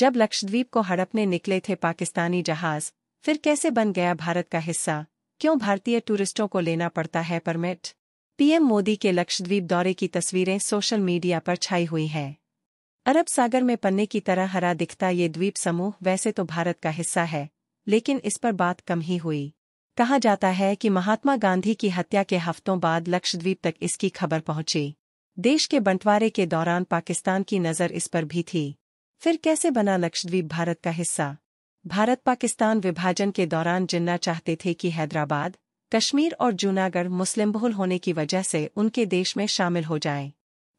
जब लक्षद्वीप को हड़पने निकले थे पाकिस्तानी जहाज फिर कैसे बन गया भारत का हिस्सा क्यों भारतीय टूरिस्टों को लेना पड़ता है परमिट पीएम मोदी के लक्षद्वीप दौरे की तस्वीरें सोशल मीडिया पर छाई हुई हैं अरब सागर में पन्ने की तरह हरा दिखता ये द्वीप समूह वैसे तो भारत का हिस्सा है लेकिन इस पर बात कम ही हुई कहा जाता है कि महात्मा गांधी की हत्या के हफ्तों बाद लक्षद्वीप तक इसकी खबर पहुंची देश के बंटवारे के दौरान पाकिस्तान की नज़र इस पर भी थी फिर कैसे बना लक्षद्वीप भारत का हिस्सा भारत पाकिस्तान विभाजन के दौरान जिन्ना चाहते थे कि हैदराबाद कश्मीर और जूनागढ़ मुस्लिम बहुल होने की वजह से उनके देश में शामिल हो जाएं।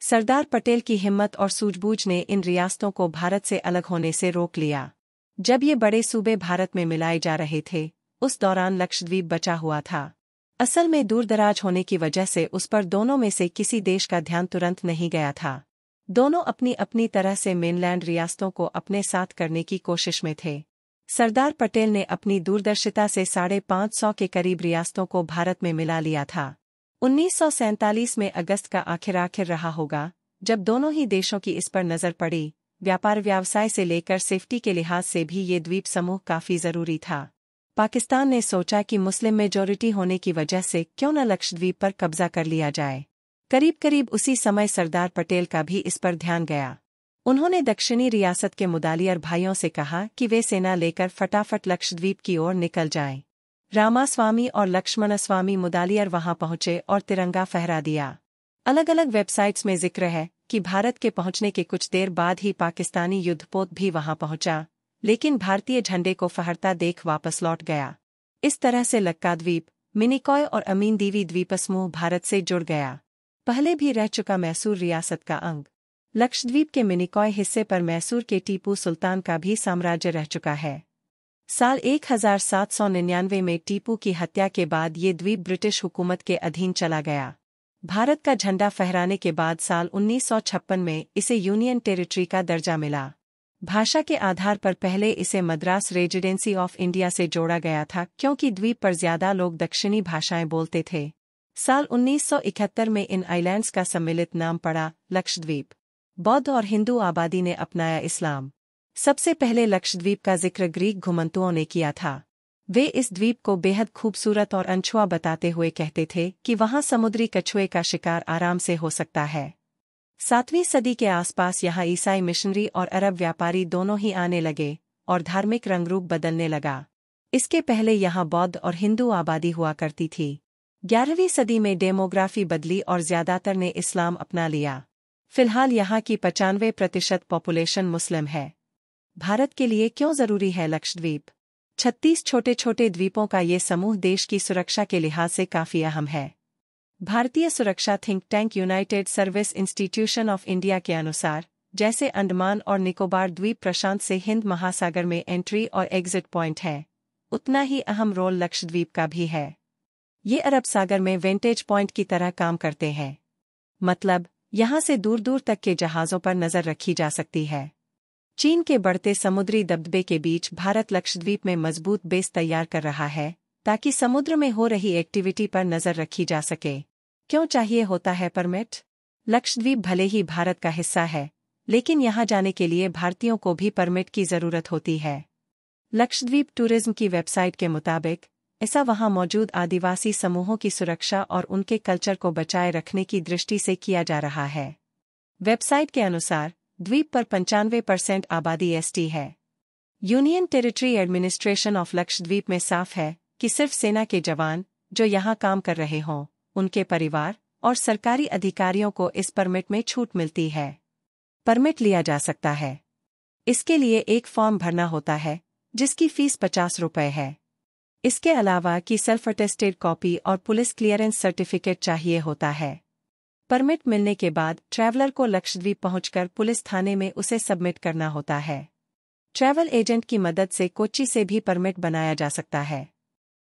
सरदार पटेल की हिम्मत और सूझबूझ ने इन रियासतों को भारत से अलग होने से रोक लिया जब ये बड़े सूबे भारत में मिलाए जा रहे थे उस दौरान लक्षद्वीप बचा हुआ था असल में दूरदराज होने की वजह से उस पर दोनों में से किसी देश का ध्यान तुरंत नहीं गया था दोनों अपनी अपनी तरह से मेनलैंड रियासतों को अपने साथ करने की कोशिश में थे सरदार पटेल ने अपनी दूरदर्शिता से साढ़े पाँच सौ के करीब रियासतों को भारत में मिला लिया था उन्नीस में अगस्त का आखिर आखिर रहा होगा जब दोनों ही देशों की इस पर नज़र पड़ी व्यापार व्यवसाय से लेकर सेफ्टी के लिहाज से भी ये द्वीप समूह काफ़ी ज़रूरी था पाकिस्तान ने सोचा कि मुस्लिम मेजोरिटी होने की वजह से क्यों न लक्षद्वीप पर कब्जा कर लिया जाए करीब करीब उसी समय सरदार पटेल का भी इस पर ध्यान गया उन्होंने दक्षिणी रियासत के मुदालियर भाइयों से कहा कि वे सेना लेकर फटाफट लक्षद्वीप की ओर निकल जाएं। रामास्वामी और लक्ष्मणस्वामी मुदालियर वहां पहुंचे और तिरंगा फहरा दिया अलग अलग वेबसाइट्स में जिक्र है कि भारत के पहुंचने के कुछ देर बाद ही पाकिस्तानी युद्धपोत भी वहां पहुंचा लेकिन भारतीय झंडे को फहरता देख वापस लौट गया इस तरह से लक्काद्वीप मिनिकॉय और अमीन द्वीप द्वीपसमूह भारत से जुड़ गया पहले भी रह चुका मैसूर रियासत का अंग लक्षद्वीप के मिनिकॉय हिस्से पर मैसूर के टीपू सुल्तान का भी साम्राज्य रह चुका है साल 1799 में टीपू की हत्या के बाद ये द्वीप ब्रिटिश हुकूमत के अधीन चला गया भारत का झंडा फहराने के बाद साल 1956 में इसे यूनियन टेरिटरी का दर्जा मिला भाषा के आधार पर पहले इसे मद्रास रेजिडेंसी ऑफ इंडिया से जोड़ा गया था क्योंकि द्वीप पर ज्यादा लोग दक्षिणी भाषाएं बोलते थे साल 1971 में इन आइलैंड्स का सम्मिलित नाम पड़ा लक्षद्वीप बौद्ध और हिंदू आबादी ने अपनाया इस्लाम सबसे पहले लक्षद्वीप का जिक्र ग्रीक घुमंतुओं ने किया था वे इस द्वीप को बेहद खूबसूरत और अनछुआ बताते हुए कहते थे कि वहाँ समुद्री कछुए का शिकार आराम से हो सकता है सातवीं सदी के आसपास यहाँ ईसाई मिशनरी और अरब व्यापारी दोनों ही आने लगे और धार्मिक रंगरूप बदलने लगा इसके पहले यहाँ बौद्ध और हिंदू आबादी हुआ करती थी ग्यारहवीं सदी में डेमोग्राफी बदली और ज्यादातर ने इस्लाम अपना लिया फिलहाल यहाँ की पचानवे प्रतिशत पॉपुलेशन मुस्लिम है भारत के लिए क्यों जरूरी है लक्षद्वीप छत्तीस छोटे छोटे द्वीपों का ये समूह देश की सुरक्षा के लिहाज से काफी अहम है भारतीय सुरक्षा think tank United Service Institution of India के अनुसार जैसे अंडमान और निकोबार द्वीप प्रशांत से हिंद महासागर में एंट्री और एग्जिट पॉइंट है उतना ही अहम रोल लक्षद्वीप का भी है ये अरब सागर में वेंटेज पॉइंट की तरह काम करते हैं मतलब यहां से दूर दूर तक के जहाज़ों पर नज़र रखी जा सकती है चीन के बढ़ते समुद्री दबदबे के बीच भारत लक्षद्वीप में मजबूत बेस तैयार कर रहा है ताकि समुद्र में हो रही एक्टिविटी पर नज़र रखी जा सके क्यों चाहिए होता है परमिट लक्षद्वीप भले ही भारत का हिस्सा है लेकिन यहां जाने के लिए भारतीयों को भी परमिट की जरूरत होती है लक्षद्वीप टूरिज्म की वेबसाइट के मुताबिक ऐसा वहां मौजूद आदिवासी समूहों की सुरक्षा और उनके कल्चर को बचाए रखने की दृष्टि से किया जा रहा है वेबसाइट के अनुसार द्वीप पर पंचानवे परसेंट आबादी एसटी है union territory administration of Lakshadweep में साफ है कि सिर्फ सेना के जवान जो यहाँ काम कर रहे हों उनके परिवार और सरकारी अधिकारियों को इस परमिट में छूट मिलती है परमिट लिया जा सकता है इसके लिए एक फॉर्म भरना होता है जिसकी फीस पचास रुपये है इसके अलावा कि सेल्फ अटेस्टेड कॉपी और पुलिस क्लियरेंस सर्टिफिकेट चाहिए होता है परमिट मिलने के बाद ट्रैवलर को लक्षद्वीप पहुंचकर पुलिस थाने में उसे सबमिट करना होता है ट्रैवल एजेंट की मदद से कोच्चि से भी परमिट बनाया जा सकता है